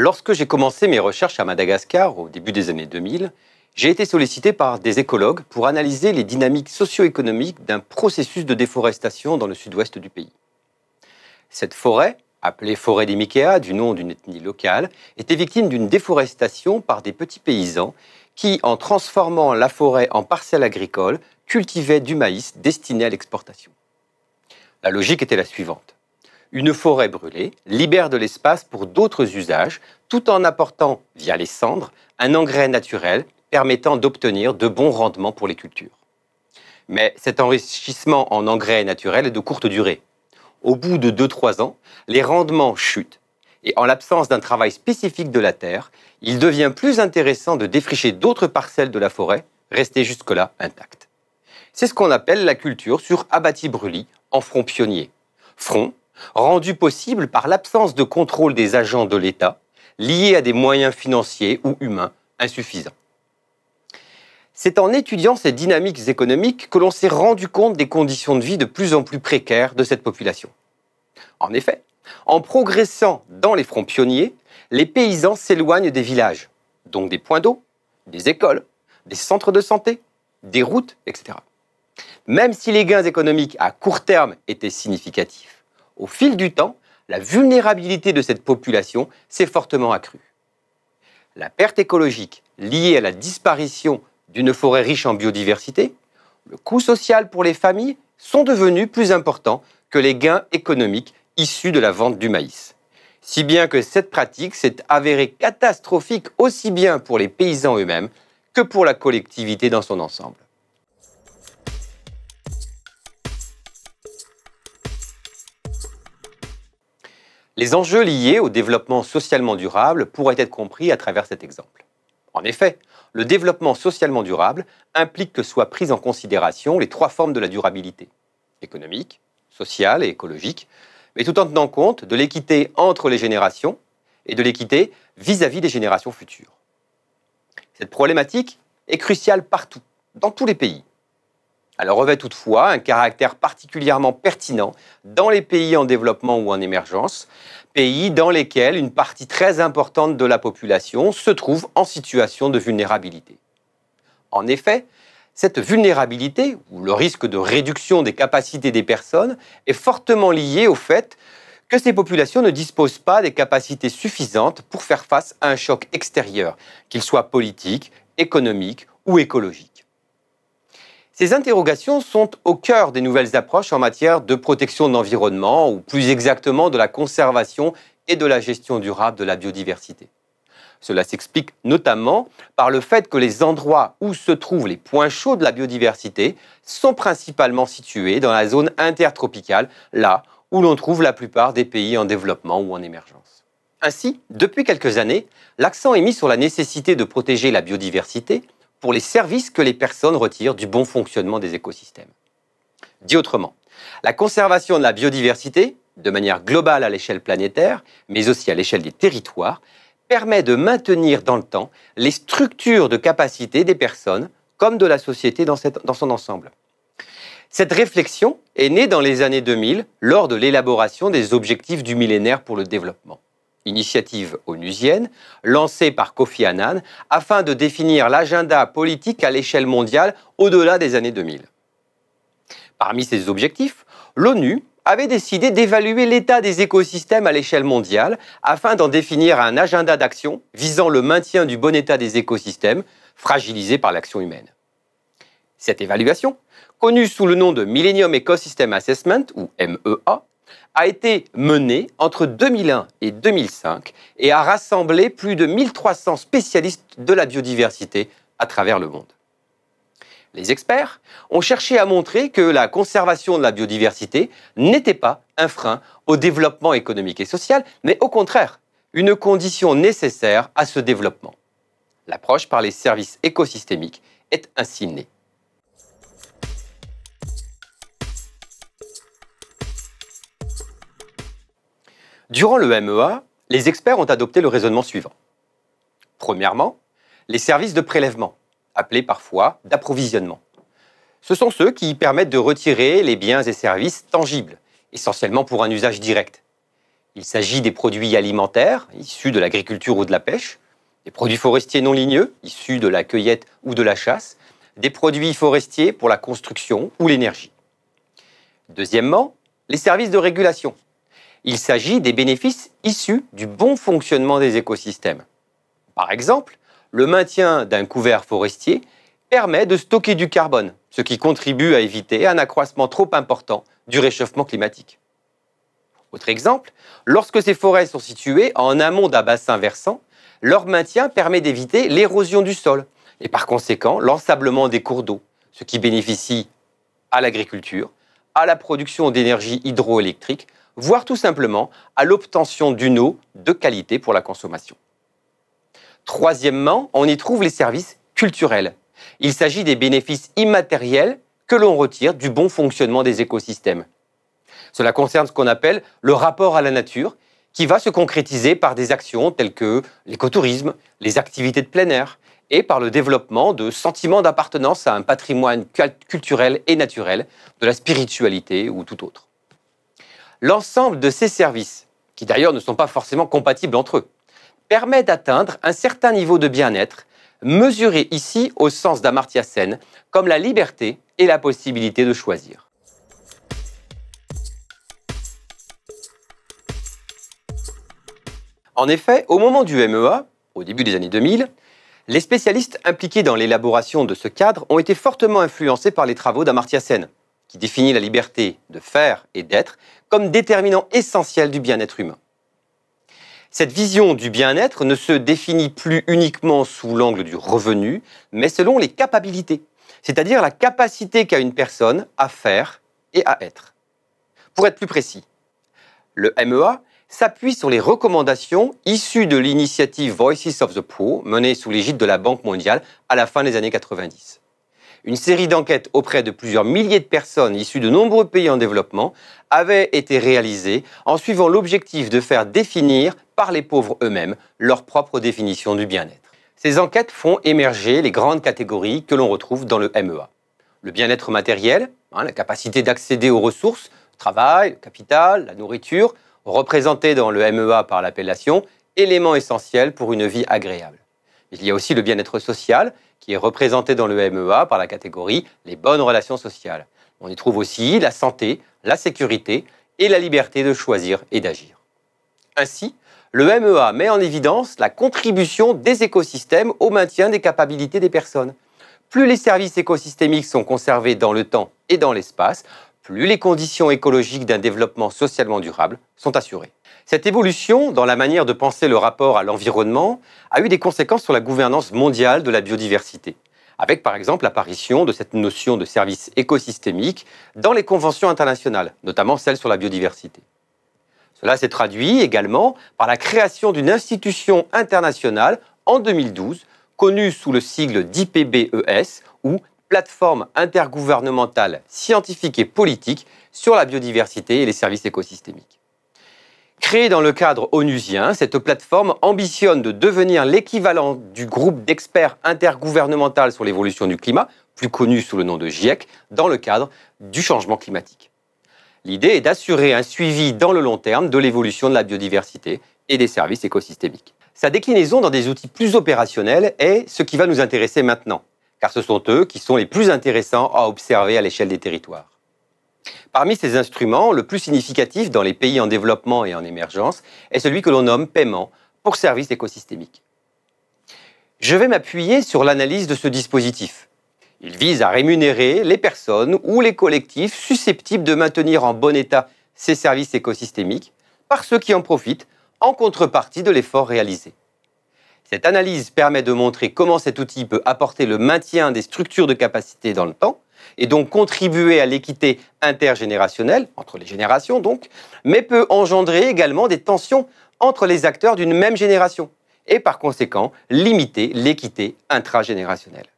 Lorsque j'ai commencé mes recherches à Madagascar au début des années 2000, j'ai été sollicité par des écologues pour analyser les dynamiques socio-économiques d'un processus de déforestation dans le sud-ouest du pays. Cette forêt, appelée forêt des Micéas du nom d'une ethnie locale, était victime d'une déforestation par des petits paysans qui, en transformant la forêt en parcelle agricole, cultivaient du maïs destiné à l'exportation. La logique était la suivante une forêt brûlée libère de l'espace pour d'autres usages, tout en apportant, via les cendres, un engrais naturel permettant d'obtenir de bons rendements pour les cultures. Mais cet enrichissement en engrais naturel est de courte durée. Au bout de 2-3 ans, les rendements chutent et en l'absence d'un travail spécifique de la terre, il devient plus intéressant de défricher d'autres parcelles de la forêt restées jusque-là intactes. C'est ce qu'on appelle la culture sur abattis brûlis en front pionnier. Front rendu possible par l'absence de contrôle des agents de l'État, liés à des moyens financiers ou humains insuffisants. C'est en étudiant ces dynamiques économiques que l'on s'est rendu compte des conditions de vie de plus en plus précaires de cette population. En effet, en progressant dans les fronts pionniers, les paysans s'éloignent des villages, donc des points d'eau, des écoles, des centres de santé, des routes, etc. Même si les gains économiques à court terme étaient significatifs, au fil du temps, la vulnérabilité de cette population s'est fortement accrue. La perte écologique liée à la disparition d'une forêt riche en biodiversité, le coût social pour les familles sont devenus plus importants que les gains économiques issus de la vente du maïs. Si bien que cette pratique s'est avérée catastrophique aussi bien pour les paysans eux-mêmes que pour la collectivité dans son ensemble. Les enjeux liés au développement socialement durable pourraient être compris à travers cet exemple. En effet, le développement socialement durable implique que soient prises en considération les trois formes de la durabilité, économique, sociale et écologique, mais tout en tenant compte de l'équité entre les générations et de l'équité vis-à-vis des générations futures. Cette problématique est cruciale partout, dans tous les pays, elle revêt toutefois un caractère particulièrement pertinent dans les pays en développement ou en émergence, pays dans lesquels une partie très importante de la population se trouve en situation de vulnérabilité. En effet, cette vulnérabilité, ou le risque de réduction des capacités des personnes, est fortement lié au fait que ces populations ne disposent pas des capacités suffisantes pour faire face à un choc extérieur, qu'il soit politique, économique ou écologique. Ces interrogations sont au cœur des nouvelles approches en matière de protection de l'environnement, ou plus exactement de la conservation et de la gestion durable de la biodiversité. Cela s'explique notamment par le fait que les endroits où se trouvent les points chauds de la biodiversité sont principalement situés dans la zone intertropicale, là où l'on trouve la plupart des pays en développement ou en émergence. Ainsi, depuis quelques années, l'accent est mis sur la nécessité de protéger la biodiversité pour les services que les personnes retirent du bon fonctionnement des écosystèmes. Dit autrement, la conservation de la biodiversité, de manière globale à l'échelle planétaire, mais aussi à l'échelle des territoires, permet de maintenir dans le temps les structures de capacité des personnes comme de la société dans, son ensemble. Cette réflexion est née dans les années 2000 lors de l'élaboration des objectifs du millénaire pour le développement initiative onusienne, lancée par Kofi Annan, afin de définir l'agenda politique à l'échelle mondiale au-delà des années 2000. Parmi ces objectifs, l'ONU avait décidé d'évaluer l'état des écosystèmes à l'échelle mondiale afin d'en définir un agenda d'action visant le maintien du bon état des écosystèmes fragilisés par l'action humaine. Cette évaluation, connue sous le nom de Millennium Ecosystem Assessment ou MEA, a été menée entre 2001 et 2005 et a rassemblé plus de 1300 spécialistes de la biodiversité à travers le monde. Les experts ont cherché à montrer que la conservation de la biodiversité n'était pas un frein au développement économique et social, mais au contraire, une condition nécessaire à ce développement. L'approche par les services écosystémiques est ainsi née. Durant le MEA, les experts ont adopté le raisonnement suivant. Premièrement, les services de prélèvement, appelés parfois d'approvisionnement. Ce sont ceux qui permettent de retirer les biens et services tangibles, essentiellement pour un usage direct. Il s'agit des produits alimentaires, issus de l'agriculture ou de la pêche, des produits forestiers non ligneux, issus de la cueillette ou de la chasse, des produits forestiers pour la construction ou l'énergie. Deuxièmement, les services de régulation, il s'agit des bénéfices issus du bon fonctionnement des écosystèmes. Par exemple, le maintien d'un couvert forestier permet de stocker du carbone, ce qui contribue à éviter un accroissement trop important du réchauffement climatique. Autre exemple, lorsque ces forêts sont situées en amont d'un bassin versant, leur maintien permet d'éviter l'érosion du sol et par conséquent l'ensablement des cours d'eau, ce qui bénéficie à l'agriculture, à la production d'énergie hydroélectrique voire tout simplement à l'obtention d'une eau de qualité pour la consommation. Troisièmement, on y trouve les services culturels. Il s'agit des bénéfices immatériels que l'on retire du bon fonctionnement des écosystèmes. Cela concerne ce qu'on appelle le rapport à la nature, qui va se concrétiser par des actions telles que l'écotourisme, les activités de plein air, et par le développement de sentiments d'appartenance à un patrimoine culturel et naturel, de la spiritualité ou tout autre. L'ensemble de ces services, qui d'ailleurs ne sont pas forcément compatibles entre eux, permet d'atteindre un certain niveau de bien-être, mesuré ici au sens d'Amartya Sen, comme la liberté et la possibilité de choisir. En effet, au moment du MEA, au début des années 2000, les spécialistes impliqués dans l'élaboration de ce cadre ont été fortement influencés par les travaux d'Amartya Sen qui définit la liberté de faire et d'être comme déterminant essentiel du bien-être humain. Cette vision du bien-être ne se définit plus uniquement sous l'angle du revenu, mais selon les capacités, c'est-à-dire la capacité qu'a une personne à faire et à être. Pour être plus précis, le MEA s'appuie sur les recommandations issues de l'initiative Voices of the Poor menée sous l'égide de la Banque mondiale à la fin des années 90. Une série d'enquêtes auprès de plusieurs milliers de personnes issues de nombreux pays en développement avait été réalisée en suivant l'objectif de faire définir par les pauvres eux-mêmes leur propre définition du bien-être. Ces enquêtes font émerger les grandes catégories que l'on retrouve dans le MEA. Le bien-être matériel, hein, la capacité d'accéder aux ressources, le travail, le capital, la nourriture, représenté dans le MEA par l'appellation éléments essentiels pour une vie agréable. Il y a aussi le bien-être social qui est représenté dans le MEA par la catégorie les bonnes relations sociales. On y trouve aussi la santé, la sécurité et la liberté de choisir et d'agir. Ainsi, le MEA met en évidence la contribution des écosystèmes au maintien des capacités des personnes. Plus les services écosystémiques sont conservés dans le temps et dans l'espace, plus les conditions écologiques d'un développement socialement durable sont assurées. Cette évolution dans la manière de penser le rapport à l'environnement a eu des conséquences sur la gouvernance mondiale de la biodiversité, avec par exemple l'apparition de cette notion de service écosystémique dans les conventions internationales, notamment celle sur la biodiversité. Cela s'est traduit également par la création d'une institution internationale en 2012, connue sous le sigle d'IPBES ou plateforme intergouvernementale scientifique et politique sur la biodiversité et les services écosystémiques. Créée dans le cadre onusien, cette plateforme ambitionne de devenir l'équivalent du groupe d'experts intergouvernemental sur l'évolution du climat, plus connu sous le nom de GIEC, dans le cadre du changement climatique. L'idée est d'assurer un suivi dans le long terme de l'évolution de la biodiversité et des services écosystémiques. Sa déclinaison dans des outils plus opérationnels est ce qui va nous intéresser maintenant, car ce sont eux qui sont les plus intéressants à observer à l'échelle des territoires. Parmi ces instruments, le plus significatif dans les pays en développement et en émergence est celui que l'on nomme paiement pour services écosystémiques. Je vais m'appuyer sur l'analyse de ce dispositif. Il vise à rémunérer les personnes ou les collectifs susceptibles de maintenir en bon état ces services écosystémiques par ceux qui en profitent en contrepartie de l'effort réalisé. Cette analyse permet de montrer comment cet outil peut apporter le maintien des structures de capacité dans le temps et donc contribuer à l'équité intergénérationnelle, entre les générations donc, mais peut engendrer également des tensions entre les acteurs d'une même génération, et par conséquent limiter l'équité intragénérationnelle.